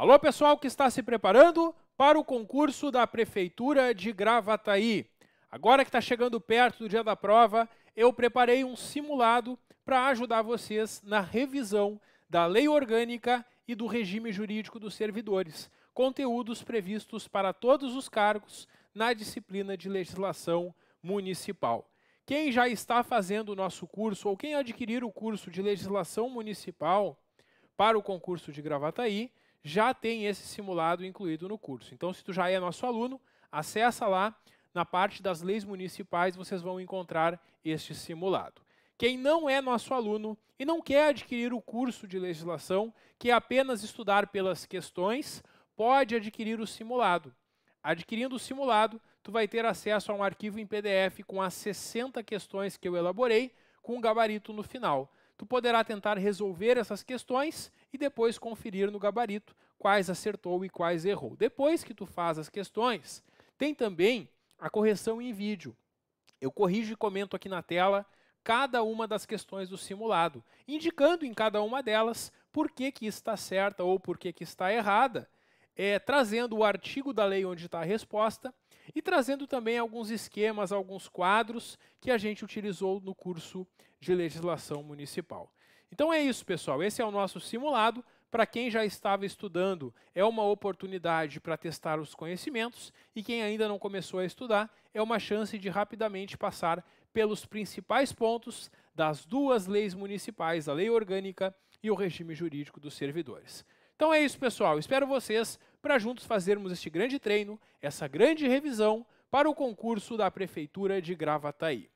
Alô, pessoal que está se preparando para o concurso da Prefeitura de Gravataí. Agora que está chegando perto do dia da prova, eu preparei um simulado para ajudar vocês na revisão da lei orgânica e do regime jurídico dos servidores, conteúdos previstos para todos os cargos na disciplina de legislação municipal. Quem já está fazendo o nosso curso ou quem adquirir o curso de legislação municipal para o concurso de Gravataí, já tem esse simulado incluído no curso. Então, se tu já é nosso aluno, acessa lá, na parte das leis municipais vocês vão encontrar este simulado. Quem não é nosso aluno e não quer adquirir o curso de legislação, que é apenas estudar pelas questões, pode adquirir o simulado. Adquirindo o simulado, tu vai ter acesso a um arquivo em PDF com as 60 questões que eu elaborei, com um gabarito no final. Tu poderá tentar resolver essas questões e depois conferir no gabarito quais acertou e quais errou. Depois que tu faz as questões, tem também a correção em vídeo. Eu corrijo e comento aqui na tela cada uma das questões do simulado, indicando em cada uma delas por que, que está certa ou por que, que está errada é, trazendo o artigo da lei onde está a resposta e trazendo também alguns esquemas, alguns quadros que a gente utilizou no curso de legislação municipal. Então é isso, pessoal. Esse é o nosso simulado. Para quem já estava estudando, é uma oportunidade para testar os conhecimentos, e quem ainda não começou a estudar, é uma chance de rapidamente passar pelos principais pontos das duas leis municipais, a lei orgânica e o regime jurídico dos servidores. Então é isso, pessoal. Espero vocês para juntos fazermos este grande treino, essa grande revisão para o concurso da Prefeitura de Gravataí.